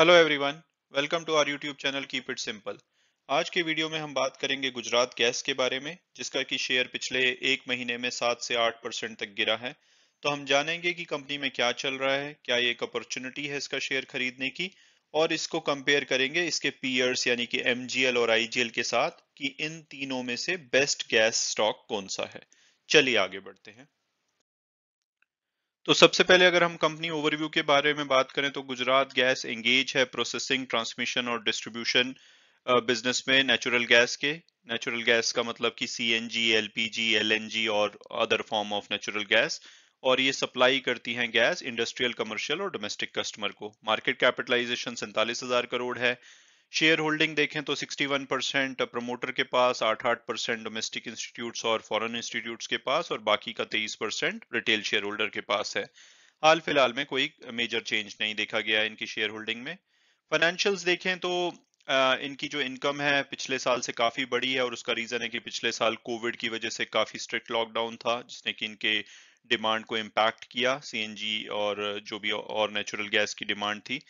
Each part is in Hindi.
hello everyone welcome to our YouTube channel keep it simple आज के वीडियो में हम बात करेंगे गुजरात गैस के बारे में जिसका कि शेयर पिछले एक महीने में सात से आठ परसेंट तक गिरा है तो हम जानेंगे कि कंपनी में क्या चल रहा है क्या ये एक अपॉर्चुनिटी है इसका शेयर खरीदने की और इसको कंपेयर करेंगे इसके पीयर्स यानी कि एम और आई के साथ कि इन तीनों में से बेस्ट गैस स्टॉक कौन सा है चलिए आगे बढ़ते हैं तो सबसे पहले अगर हम कंपनी ओवरव्यू के बारे में बात करें तो गुजरात गैस एंगेज है प्रोसेसिंग ट्रांसमिशन और डिस्ट्रीब्यूशन बिजनेस में नेचुरल गैस के नेचुरल गैस का मतलब कि C N G L P G L N G और other form of natural gas और ये सप्लाई करती हैं गैस इंडस्ट्रियल कमर्शियल और डोमेस्टिक कस्टमर को मार्केट कैपिटलाइजेशन सैंतालीस हजार करोड़ है शेयर होल्डिंग देखें तो 61 परसेंट प्रमोटर के पास 8-8 परसेंट डोमेस्टिक इंस्टीट्यूट्स और फॉरेन इंस्टीट्यूट्स के पास और बाकी का 23 परसेंट रिटेल शेयर होल्डर के पास है हाल फिलहाल में कोई मेजर चेंज नहीं देखा गया है इनकी शेयर होल्डिंग में फाइनेंशियल्स देखें तो इनकी जो इनकम है पिछले साल से काफी बड़ी है और उसका रीजन है कि पिछले साल कोविड की वजह से काफी स्ट्रिक्ट लॉकडाउन था जिसने कि इनके डिमांड को इम्पैक्ट किया सी और जो भी और नेचुरल गैस की डिमांड थी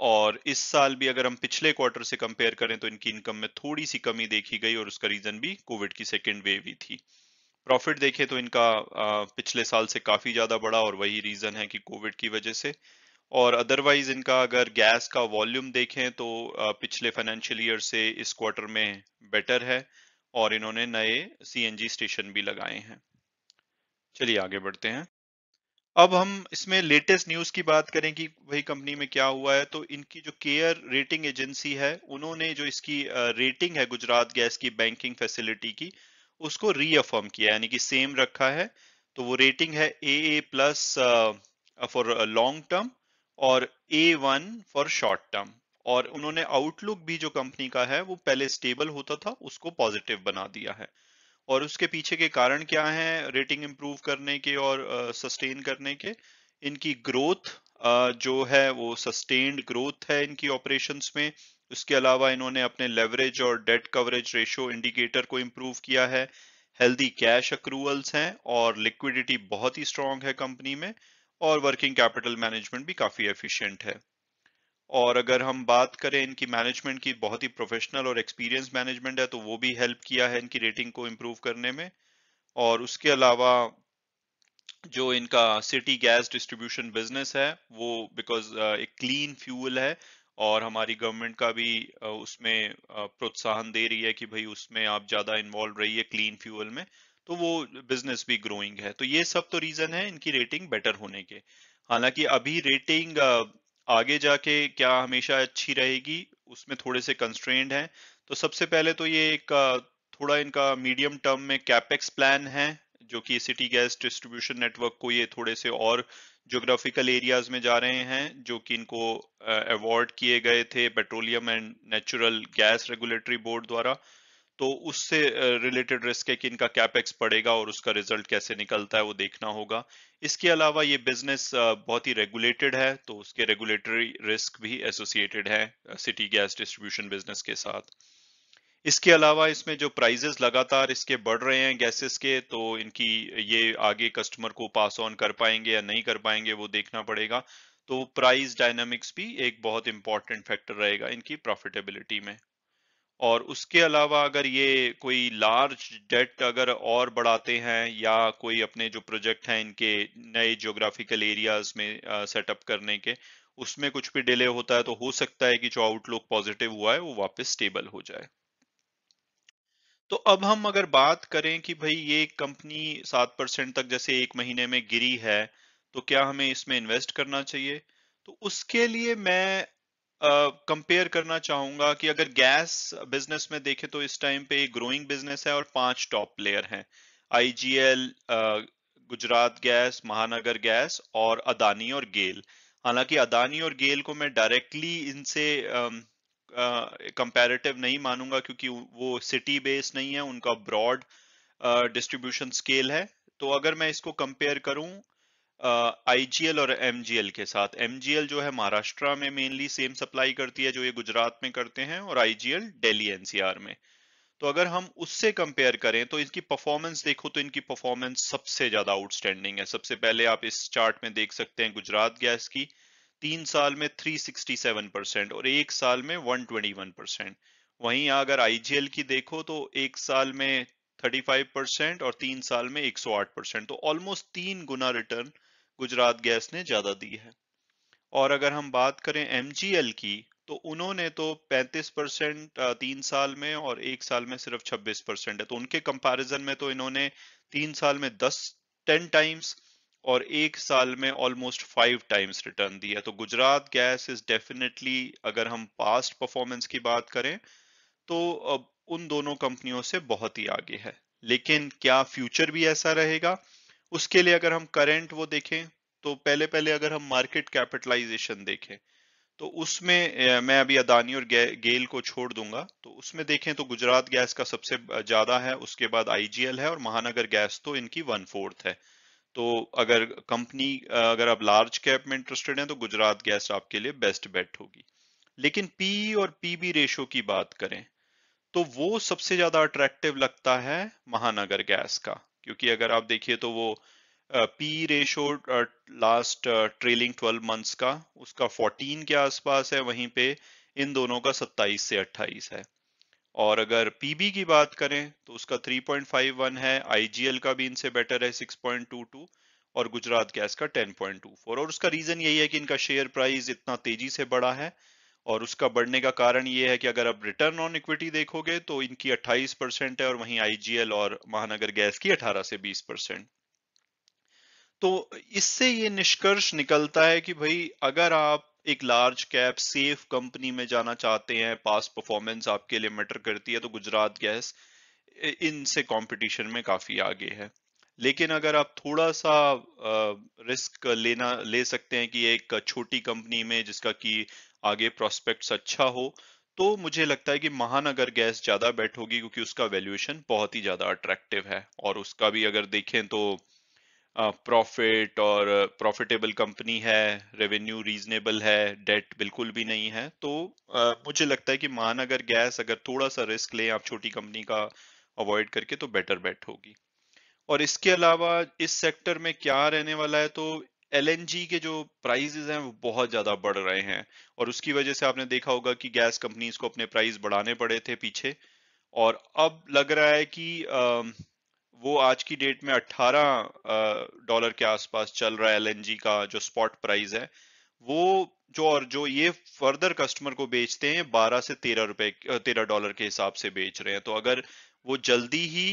और इस साल भी अगर हम पिछले क्वार्टर से कंपेयर करें तो इनकी इनकम में थोड़ी सी कमी देखी गई और उसका रीजन भी कोविड की सेकेंड वेव ही थी प्रॉफिट देखें तो इनका पिछले साल से काफी ज्यादा बड़ा और वही रीजन है कि कोविड की वजह से और अदरवाइज इनका अगर गैस का वॉल्यूम देखें तो पिछले फाइनेंशियल ईयर से इस क्वार्टर में बेटर है और इन्होंने नए सीएनजी स्टेशन भी लगाए हैं चलिए आगे बढ़ते हैं अब हम इसमें लेटेस्ट न्यूज की बात करें कि वही कंपनी में क्या हुआ है तो इनकी जो केयर रेटिंग एजेंसी है उन्होंने जो इसकी रेटिंग है गुजरात गैस की बैंकिंग फैसिलिटी की उसको रीअफर्म किया यानी कि सेम रखा है तो वो रेटिंग है A A plus for long term और A one for short term और उन्होंने आउटलुक भी जो कंपनी का है वो पहले स्टेबल होता था उसको पॉजिटिव बना दिया है और उसके पीछे के कारण क्या है रेटिंग इंप्रूव करने के और सस्टेन uh, करने के इनकी ग्रोथ uh, जो है वो सस्टेन्ड ग्रोथ है इनकी ऑपरेशंस में उसके अलावा इन्होंने अपने लेवरेज और डेट कवरेज रेशियो इंडिकेटर को इम्प्रूव किया है हेल्दी कैश अक्रूवल्स हैं और लिक्विडिटी बहुत ही स्ट्रांग है कंपनी में और वर्किंग कैपिटल मैनेजमेंट भी काफी एफिशिएंट है और अगर हम बात करें इनकी मैनेजमेंट की बहुत ही प्रोफेशनल और एक्सपीरियंस मैनेजमेंट है तो वो भी हेल्प किया है इनकी रेटिंग को इम्प्रूव करने में और उसके अलावा जो इनका सिटी गैस डिस्ट्रीब्यूशन बिजनेस है वो बिकॉज uh, एक क्लीन फ्यूल है और हमारी गवर्नमेंट का भी uh, उसमें uh, प्रोत्साहन दे रही है कि भाई उसमें आप ज़्यादा इन्वॉल्व रहिए क्लीन फ्यूल में तो वो बिजनेस भी ग्रोइंग है तो ये सब तो रीज़न है इनकी रेटिंग बेटर होने के हालांकि अभी रेटिंग आगे जाके क्या हमेशा अच्छी रहेगी उसमें थोड़े से कंस्ट्रेंड हैं तो सबसे पहले तो ये एक थोड़ा इनका मीडियम टर्म में कैपेक्स प्लान है जो कि सिटी गैस डिस्ट्रीब्यूशन नेटवर्क को ये थोड़े से और ज्योग्राफिकल एरियाज में जा रहे हैं जो कि इनको अवार्ड uh, किए गए थे petroleum and natural gas regulatory board द्वारा तो उससे रिलेटेड रिस्क है कि इनका कैपेक्स पड़ेगा और उसका रिजल्ट कैसे निकलता है वो देखना होगा इसके अलावा ये बिजनेस बहुत ही रेगुलेटेड है तो उसके रेगुलेटरी रिस्क भी एसोसिएटेड है सिटी गैस डिस्ट्रीब्यूशन बिजनेस के साथ इसके अलावा इसमें जो प्राइजेस लगातार इसके बढ़ रहे हैं गैसेस के तो इनकी ये आगे कस्टमर को पास ऑन कर पाएंगे या नहीं कर पाएंगे वो देखना पड़ेगा तो प्राइस डायनामिक्स भी एक बहुत इंपॉर्टेंट फैक्टर रहेगा इनकी प्रॉफिटेबिलिटी में और उसके अलावा अगर ये कोई लार्ज डेट अगर और बढ़ाते हैं या कोई अपने जो प्रोजेक्ट हैं इनके नए ज्योग्राफिकल एरियाज में सेटअप करने के उसमें कुछ भी डिले होता है तो हो सकता है कि जो आउटलुक पॉजिटिव हुआ है वो वापस स्टेबल हो जाए तो अब हम अगर बात करें कि भाई ये कंपनी सात परसेंट तक जैसे एक महीने में गिरी है तो क्या हमें इसमें इन्वेस्ट करना चाहिए तो उसके लिए मैं कंपेयर uh, करना चाहूंगा कि अगर गैस बिजनेस में देखें तो इस टाइम पे ग्रोइंग बिजनेस है और पांच टॉप प्लेयर हैं IGL Gujarat gas Mahanagar gas और अदानी और गेल हालांकि अदानी और गेल को मैं डायरेक्टली इनसे कंपैरेटिव uh, नहीं मानूंगा क्योंकि वो सिटी बेस नहीं है उनका ब्रॉड डिस्ट्रीब्यूशन स्केल है तो अगर मैं इसको कंपेयर करूं आईजीएल और एमजीएल के साथ एमजीएल जो है महाराष्ट्र में मेनली सेम सप्लाई करती है जो ये गुजरात में करते हैं और आईजीएल दिल्ली एनसीआर में तो अगर हम उससे कंपेयर करें तो इनकी परफॉर्मेंस देखो तो इनकी परफॉर्मेंस सबसे ज्यादा आउटस्टैंडिंग है सबसे पहले आप इस चार्ट में देख सकते हैं गुजरात गैस की तीन साल में 367 परसेंट और एक साल में 121 परसेंट वहीं अगर आईजीएल की देखो तो एक साल में 35 परसेंट और तीन साल में 108 परसेंट तो ऑलमोस्ट तीन गुना रिटर्न गुजरात गैस ने ज्यादा दी है और अगर हम बात करें एम की तो उन्होंने तो 35 परसेंट तीन साल में और एक साल में सिर्फ 26 परसेंट है तो उनके कंपैरिजन में तो इन्होंने तीन साल में 10 10 टाइम्स और एक साल में ऑलमोस्ट फाइव टाइम्स रिटर्न दी है तो गुजरात गैस इज डेफिनेटली अगर हम पास्ट परफॉर्मेंस की बात करें तो अब उन दोनों कंपनियों से बहुत ही आगे है लेकिन क्या फ्यूचर भी ऐसा रहेगा उसके लिए अगर हम करंट वो देखें तो पहले पहले अगर हम मार्केट कैपिटलाइजेशन देखें तो उसमें मैं अभी अदानी और गेल को छोड़ दूंगा तो उसमें देखें तो गुजरात गैस का सबसे ज्यादा है उसके बाद आईजीएल है और महानगर गैस तो इनकी वन फोर्थ है तो अगर कंपनी अगर आप लार्ज कैप में इंटरेस्टेड हैं तो गुजरात गैस आपके लिए बेस्ट बेट होगी लेकिन पी और पीबी रेशो की बात करें तो वो सबसे ज्यादा अट्रैक्टिव लगता है महानगर गैस का क्योंकि अगर आप देखिए तो वो P ratio last trailing 12 months का उसका 14 के आसपास है वहीं पे इन दोनों का 27 से 28 है और अगर पीबी की बात करें तो उसका 3.51 है आईजीएल का भी इनसे बेटर है 6.22 और गुजरात गैस का 10.24 और उसका रीजन यही है कि इनका शेयर प्राइस इतना तेजी से बढ़ा है और उसका बढ़ने का कारण ये है कि अगर आप रिटर्न ऑन इक्विटी देखोगे तो इनकी 28 परसेंट है और वहीं आईजीएल और महानगर गैस की 18 से 20 परसेंट तो इससे ये निष्कर्ष निकलता है कि भाई अगर आप एक लार्ज कैप सेफ कंपनी में जाना चाहते हैं पास परफॉर्मेंस आपके लिए मैटर करती है तो गुजरात गैस इनसे कॉम्पिटिशन में काफी आगे है लेकिन अगर आप थोड़ा सा रिस्क लेना ले सकते हैं कि एक छोटी कंपनी में जिसका कि आगे प्रोस्पेक्ट्स अच्छा हो तो मुझे लगता है कि महानगर गैस ज्यादा बेट होगी क्योंकि उसका वैल्यूएशन बहुत ही ज्यादा अट्रैक्टिव है और उसका भी अगर देखें तो प्रॉफिट और प्रॉफिटेबल कंपनी है रेवेन्यू रीजनेबल है डेट बिल्कुल भी नहीं है तो आ, मुझे लगता है कि महानगर गैस अगर थोड़ा सा रिस्क लें आप छोटी कंपनी का अवॉइड करके तो बेटर बेट होगी और इसके अलावा इस सेक्टर में क्या रहने वाला है तो एल के जो प्राइजेज हैं वो बहुत ज्यादा बढ़ रहे हैं और उसकी वजह से आपने देखा होगा कि गैस कंपनीज को अपने प्राइस बढ़ाने पड़े थे पीछे और अब लग रहा है कि वो आज की डेट में 18 डॉलर के आसपास चल रहा है एल का जो स्पॉट प्राइस है वो जो और जो ये फर्दर कस्टमर को बेचते हैं 12 से 13 रुपए 13 डॉलर के हिसाब से बेच रहे हैं तो अगर वो जल्दी ही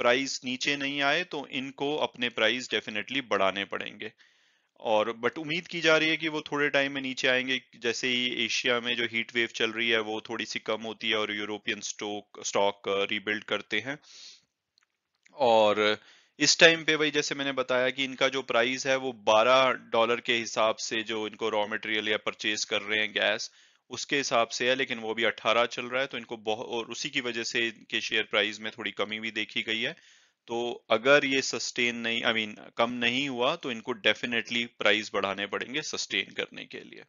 प्राइस नीचे नहीं आए तो इनको अपने प्राइस डेफिनेटली बढ़ाने पड़ेंगे और बट उम्मीद की जा रही है कि वो थोड़े टाइम में नीचे आएंगे जैसे ही एशिया में जो हीट वेव चल रही है वो थोड़ी सी कम होती है और यूरोपियन स्टॉक स्टॉक रीबिल्ड करते हैं और इस टाइम पे भाई जैसे मैंने बताया कि इनका जो प्राइस है वो 12 डॉलर के हिसाब से जो इनको रॉ मटेरियल या परचेज कर रहे हैं गैस उसके हिसाब से है लेकिन वो भी 18 चल रहा है तो इनको बहुत और उसी की वजह से इनके शेयर प्राइस में थोड़ी कमी भी देखी गई है तो अगर ये सस्टेन नहीं आई I मीन mean, कम नहीं हुआ तो इनको डेफिनेटली प्राइस बढ़ाने पड़ेंगे सस्टेन करने के लिए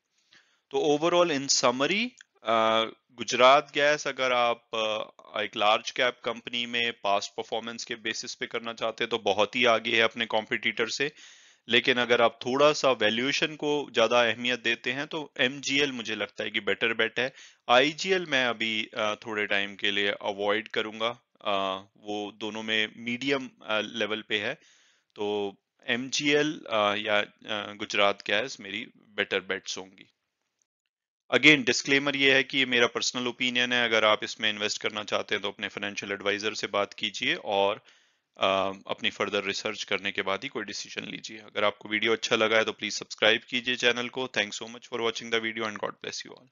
तो overall in summary Gujarat gas अगर आप आ, एक लार्ज कैप कंपनी में पास्ट परफॉर्मेंस के बेसिस पे करना चाहते हैं तो बहुत ही आगे है अपने कॉम्पिटिटर से लेकिन अगर आप थोड़ा सा वैल्यूएशन को ज्यादा अहमियत देते हैं तो एम मुझे लगता है कि बेटर बेट है आई मैं अभी थोड़े टाइम के लिए अवॉइड करूंगा वो दोनों में मीडियम लेवल पे है तो एम या गुजरात गैस मेरी बेटर बेट्स होंगी अगेन डिस्क्लेमर ये है कि ये मेरा पर्सनल ओपिनियन है अगर आप इसमें इन्वेस्ट करना चाहते हैं तो अपने फाइनेंशियल एडवाइजर से बात कीजिए और अपनी फर्दर रिसर्च करने के बाद ही कोई डिसीजन लीजिए अगर आपको वीडियो अच्छा लगा है तो प्लीज़ सब्सक्राइब कीजिए चैनल को thank so much for watching the video and God bless you all